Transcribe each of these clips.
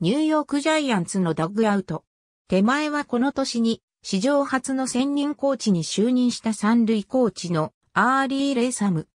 ニューヨークジャイアンツのダッグアウト。手前はこの年に、史上初の専任コーチに就任した三塁コーチのアーリー・レイサム。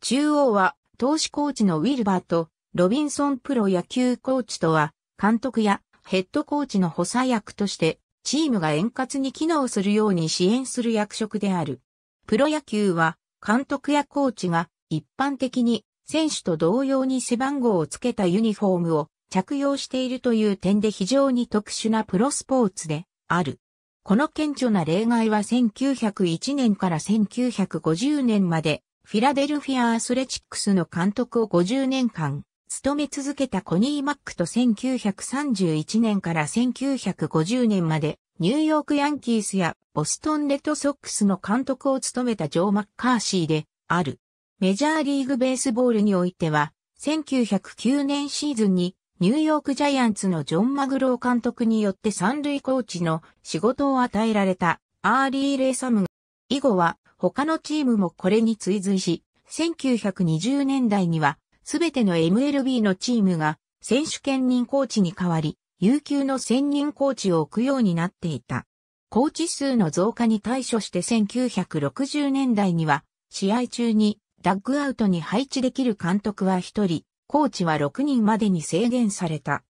中央は、投資コーチのウィルバーと、ロビンソンプロ野球コーチとは、監督やヘッドコーチの補佐役として、チームが円滑に機能するように支援する役職である。プロ野球は、監督やコーチが一般的に選手と同様に背番号をつけたユニフォームを着用しているという点で非常に特殊なプロスポーツである。この顕著な例外は1901年から1950年までフィラデルフィアアスレチックスの監督を50年間務め続けたコニー・マックと1931年から1950年までニューヨーク・ヤンキースやボストン・レッドソックスの監督を務めたジョー・マッカーシーである。メジャーリーグベースボールにおいては1909年シーズンにニューヨークジャイアンツのジョン・マグロー監督によって三塁コーチの仕事を与えられたアーリー・レイサム。以後は他のチームもこれに追随し、1920年代には全ての MLB のチームが選手兼任コーチに代わり、有給の専任コーチを置くようになっていた。コーチ数の増加に対処して1960年代には、試合中にダッグアウトに配置できる監督は一人、コーチは6人までに制限された。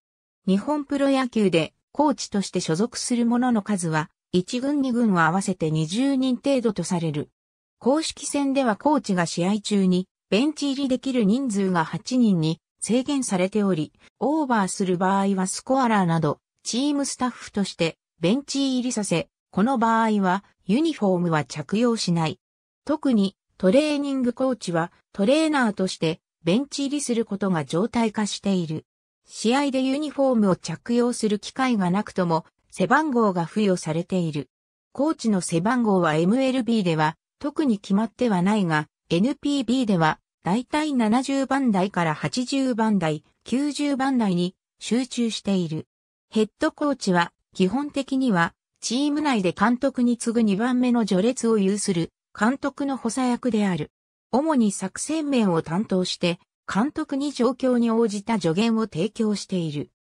日本プロ野球でコーチとして所属する者の数は1軍2軍を合わせて20人程度とされる。公式戦ではコーチが試合中にベンチ入りできる人数が8人に制限されており、オーバーする場合はスコアラーなどチームスタッフとしてベンチ入りさせ、この場合はユニフォームは着用しない。特にトレーニングコーチはトレーナーとしてベンチ入りすることが常態化している。試合でユニフォームを着用する機会がなくとも、背番号が付与されている。コーチの背番号は MLB では特に決まってはないが、NPB ではだいたい70番台から80番台、90番台に集中している。ヘッドコーチは基本的にはチーム内で監督に次ぐ2番目の序列を有する監督の補佐役である。主に作戦面を担当して、監督に状況に応じた助言を提供している。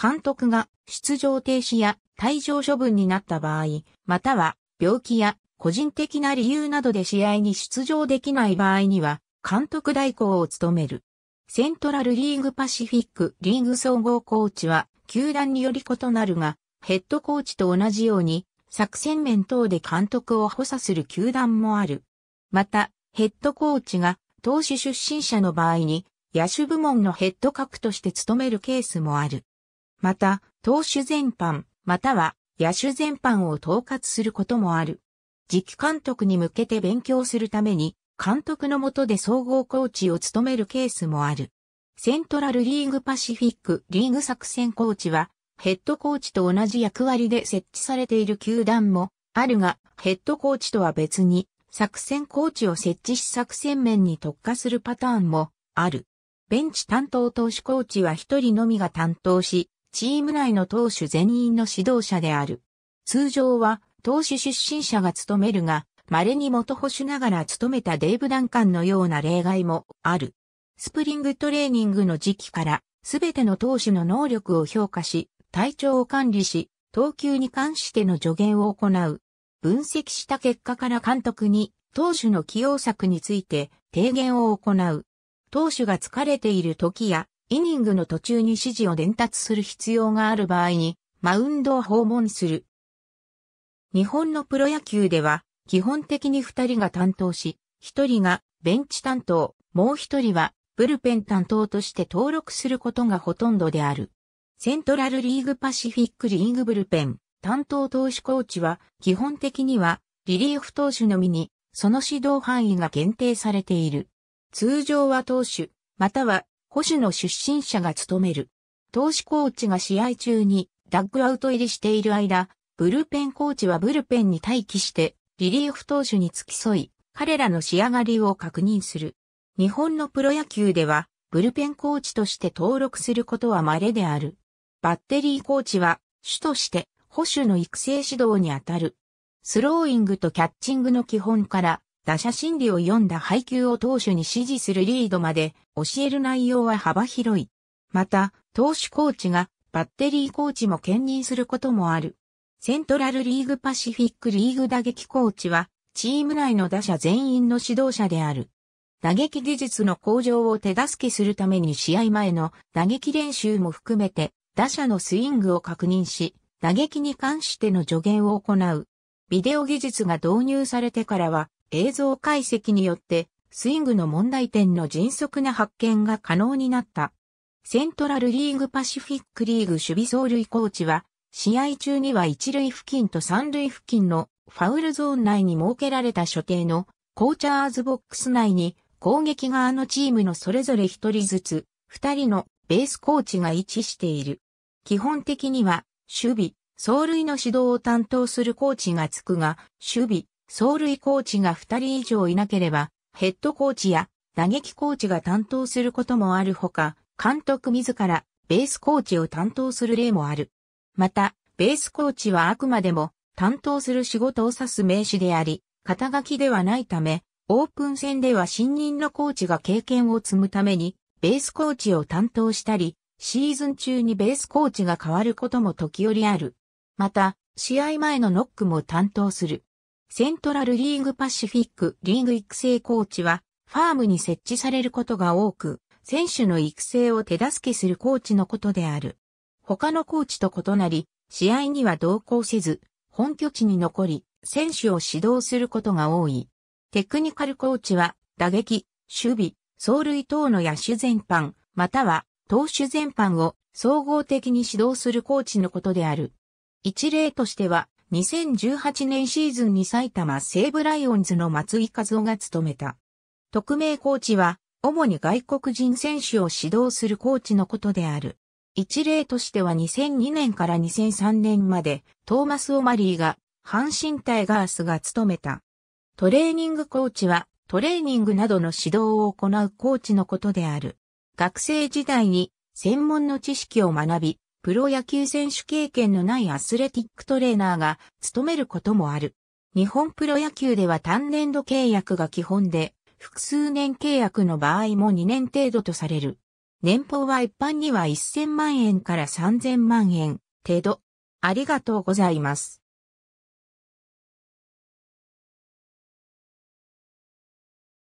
監督が出場停止や退場処分になった場合、または病気や個人的な理由などで試合に出場できない場合には、監督代行を務める。セントラルリーグパシフィックリーグ総合コーチは、球団により異なるが、ヘッドコーチと同じように、作戦面等で監督を補佐する球団もある。また、ヘッドコーチが投手出身者の場合に野手部門のヘッド格として務めるケースもある。また、投手全般、または野手全般を統括することもある。次期監督に向けて勉強するために、監督の下で総合コーチを務めるケースもある。セントラルリーグパシフィックリーグ作戦コーチは、ヘッドコーチと同じ役割で設置されている球団もあるが、ヘッドコーチとは別に、作戦コーチを設置し作戦面に特化するパターンもある。ベンチ担当投手コーチは一人のみが担当し、チーム内の投手全員の指導者である。通常は投手出身者が務めるが、稀に元保守ながら務めたデイブ・ダンカンのような例外もある。スプリングトレーニングの時期から、すべての投手の能力を評価し、体調を管理し、投球に関しての助言を行う。分析した結果から監督に投手の起用策について提言を行う。投手が疲れている時やイニングの途中に指示を伝達する必要がある場合にマウンドを訪問する。日本のプロ野球では基本的に2人が担当し、1人がベンチ担当、もう1人はブルペン担当として登録することがほとんどである。セントラルリーグパシフィックリーグブルペン、担当投手コーチは基本的にはリリーフ投手のみにその指導範囲が限定されている。通常は投手、または保守の出身者が務める。投手コーチが試合中にダッグアウト入りしている間、ブルペンコーチはブルペンに待機してリリーフ投手に付き添い、彼らの仕上がりを確認する。日本のプロ野球では、ブルペンコーチとして登録することは稀である。バッテリーコーチは、主として、保守の育成指導にあたる。スローイングとキャッチングの基本から、打者心理を読んだ配球を投手に指示するリードまで教える内容は幅広い。また、投手コーチがバッテリーコーチも兼任することもある。セントラルリーグパシフィックリーグ打撃コーチは、チーム内の打者全員の指導者である。打撃技術の向上を手助けするために試合前の打撃練習も含めて、打者のスイングを確認し、打撃に関しての助言を行う。ビデオ技術が導入されてからは映像解析によってスイングの問題点の迅速な発見が可能になった。セントラルリーグパシフィックリーグ守備走塁コーチは、試合中には一塁付近と三塁付近のファウルゾーン内に設けられた所定のコーチャーズボックス内に攻撃側のチームのそれぞれ一人ずつ、二人のベースコーチが位置している。基本的には守備、走塁の指導を担当するコーチがつくが、守備、走塁コーチが2人以上いなければ、ヘッドコーチや打撃コーチが担当することもあるほか、監督自らベースコーチを担当する例もある。また、ベースコーチはあくまでも担当する仕事を指す名詞であり、肩書きではないため、オープン戦では新任のコーチが経験を積むために、ベースコーチを担当したり、シーズン中にベースコーチが変わることも時折ある。また、試合前のノックも担当する。セントラルリーグパシフィックリーグ育成コーチは、ファームに設置されることが多く、選手の育成を手助けするコーチのことである。他のコーチと異なり、試合には同行せず、本拠地に残り、選手を指導することが多い。テクニカルコーチは、打撃、守備、走塁等の野手全般、または投手全般を総合的に指導するコーチのことである。一例としては、2018年シーズンに埼玉西武ライオンズの松井和夫が務めた。特命コーチは、主に外国人選手を指導するコーチのことである。一例としては2002年から2003年まで、トーマス・オマリーが、阪神タイガースが務めた。トレーニングコーチは、トレーニングなどの指導を行うコーチのことである。学生時代に専門の知識を学び、プロ野球選手経験のないアスレティックトレーナーが務めることもある。日本プロ野球では単年度契約が基本で、複数年契約の場合も2年程度とされる。年俸は一般には1000万円から3000万円程度。ありがとうございます。